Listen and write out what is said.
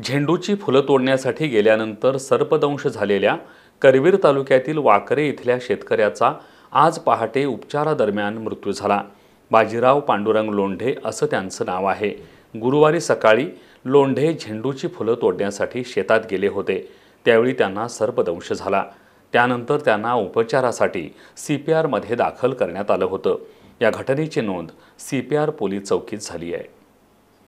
झेंडूची फुलं तोडण्यासाठी गेल्यानंतर सर्पदंश झालेल्या करवीर तालुक्यातील वाकरे इथल्या शेतकऱ्याचा आज पहाटे उपचारादरम्यान मृत्यू झाला बाजीराव पांडुरंग लोंढे असं त्यांचं नाव आहे गुरुवारी सकाळी लोंढे झेंडूची फुलं तोडण्यासाठी शेतात गेले होते त्यावेळी त्यांना सर्पदंश झाला त्यानंतर त्यांना उपचारासाठी सी पी आरमध्ये दाखल करण्यात आलं होतं या घटनेची नोंद सी पी आर पोलीस चौकीत झाली आहे